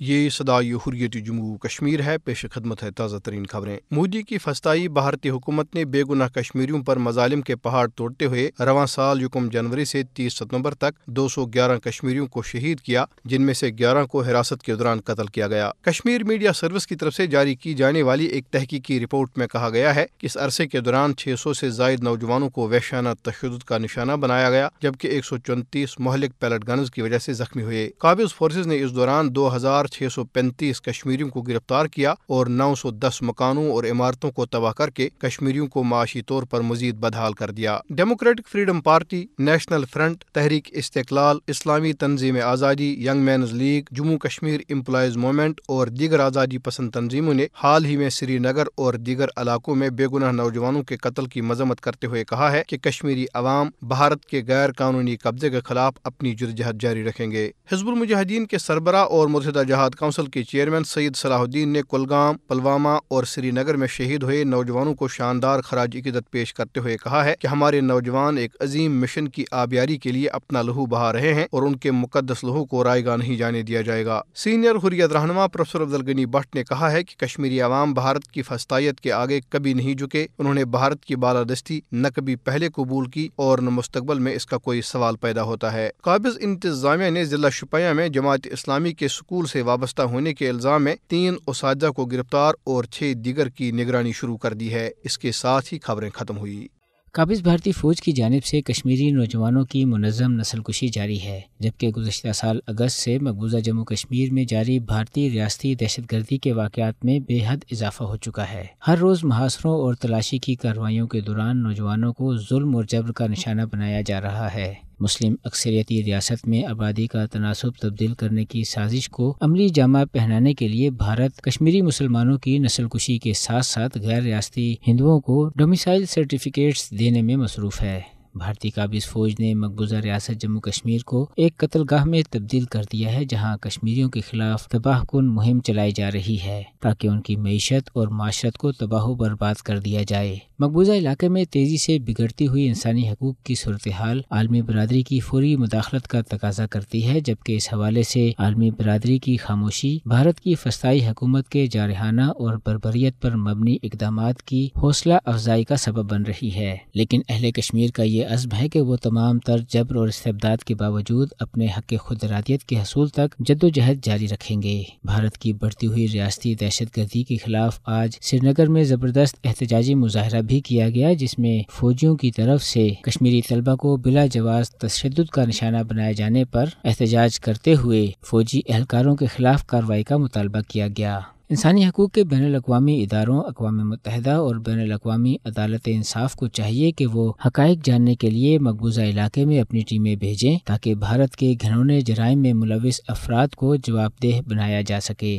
ये सदाई हुरियत जम्मू कश्मीर है पेश खदमत है ताज़ा तरीन खबरें मोदी की फस्ताई भारतीय हुकूमत ने बेगुनाह कश्मीरियों पर मजालिम के पहाड़ तोड़ते हुए रवान साल यकम जनवरी से तीस सितंबर तक दो सौ ग्यारह कश्मीरियों को शहीद किया जिनमें से ग्यारह को हिरासत के दौरान कत्ल किया गया कश्मीर मीडिया सर्विस की तरफ ऐसी जारी की जाने वाली एक तहकीकी रिपोर्ट में कहा गया है की इस अरसे के दौरान छह सौ ऐसी जायद नौजवानों को वैशाना तशद का निशाना बनाया गया जबकि एक सौ चौंतीस मोहलिक पैलेट गन्स की वजह ऐसी जख्मी हुए काबिज फोर्सेज ने इस दौरान दो हजार छह सौ पैंतीस कश्मीरियों को गिरफ्तार किया और नौ सौ दस मकानों और इमारतों को तबाह करके कश्मीरियों को माशी तौर पर मजीद बदहाल कर दिया Democratic Freedom Party National Front तहरीक इस्तलाल इस्लामी तंजीम आज़ादी young man league Jammu Kashmir employees movement और दीगर आज़ादी पसंद तंजीमों ने हाल ही में श्रीनगर और दीगर इलाकों में बेगुनाह नौजवानों के कत्ल की मजम्मत करते हुए कहा है की कश्मीरी अवाम भारत के गैर कानूनी कब्जे के खिलाफ अपनी जुदजहद जारी रखेंगे हिजबुल मुजाहिदीन के सरबरा और मुतहदा जिहाद काउंसिल के चेयरमैन सईद सलाहुद्दीन ने कुलगाम पुलवामा और श्रीनगर में शहीद हुए नौजवानों को शानदार खराज इकदत पेश करते हुए कहा है कि हमारे नौजवान एक अजीम मिशन की आबियारी के लिए अपना लहू बहा रहे हैं और उनके मुकदस लहू को रायगा नहीं जाने दिया जाएगा सीनियर हुरियत रहनमा प्रोफेसर अब्दुल गनी भट्ट ने कहा है की कश्मीरी आवाम भारत की फस्तायत के आगे कभी नहीं झुके उन्होंने भारत की बालादस्ती न कभी पहले कबूल की और न मुस्तबल में इसका कोई सवाल पैदा होता है काबिज इंतजामिया ने जिला शुपया में जमात इस्लामी के स्कूल से वाबस्ता होने के इल्जाम में तीन उस को गिरफ्तार और छह दिगर की निगरानी शुरू कर दी है इसके साथ ही खबरें खत्म हुई काबिज भारतीय फौज की जानब से कश्मीरी नौजवानों की मुनजम नसलकुशी जारी है जबकि गुजशत साल अगस्त से मकबूजा जम्मू कश्मीर में जारी भारतीय रियाती दहशत गर्दी के वाकत में बेहद इजाफा हो चुका है हर रोज मुहासरों और तलाशी की कार्रवाई के दौरान नौजवानों को जुल्म और जबर का निशाना बनाया जा रहा है मुस्लिम अक्सरियती रियासत में आबादी का तनासब तब्दील करने की साजिश को अमली जामा पहनाने के लिए भारत कश्मीरी मुसलमानों की नस्ल कुशी के साथ साथ गैर रियाती हिंदुओं को डोमिसाइल सर्टिफिकेट्स देने में मसरूफ़ है भारतीय काबिज फौज ने मकबूजा रियासत जम्मू कश्मीर को एक कतलगाह में तब्दील कर दिया है जहां कश्मीरियों के खिलाफ तबाह कन मुहिम चलाई जा रही है ताकि उनकी मीशत और माशरत को तबाह बर्बाद कर दिया जाए मकबूजा इलाके में तेजी से बिगड़ती हुई इंसानी हकूक की सूरत हाल आलमी बरदरी की फौरी मुदाखलत का तकाजा करती है जबकि इस हवाले से आलमी बरदरी की खामोशी भारत की फस्ताई हकूमत के जारहाना और बरबरीत पर मबनी इकदाम की हौसला अफजाई का सबब बन रही है लेकिन अहल कश्मीर का ये अजम है की वो तमाम तर जबर और इस्तेदाद के बावजूद अपने हक खुदरादियत के हसूल तक जद्दोजहद जारी रखेंगे भारत की बढ़ती हुई रियाती दहशत गर्दी के खिलाफ आज श्रीनगर में जबरदस्त एहतजाजी मुजाहरा भी किया गया जिसमें फौजियों की तरफ से कश्मीरी तलबा को बिला जवाब तशद का निशाना बनाए जाने पर एहतजाज करते हुए फौजी एहलकारों के खिलाफ कार्रवाई का मुतालबा किया गया इंसानी हकूक़ के बैन अवी इदारों अकवा मतहदा और बैन अवी अदालत इंसाफ को चाहिए कि वो हक जानने के लिए मकबूजा इलाके में अपनी टीमें भेजें ताकि भारत के घनौने जराय में मुलविस अफराद को जवाबदेह बनाया जा सके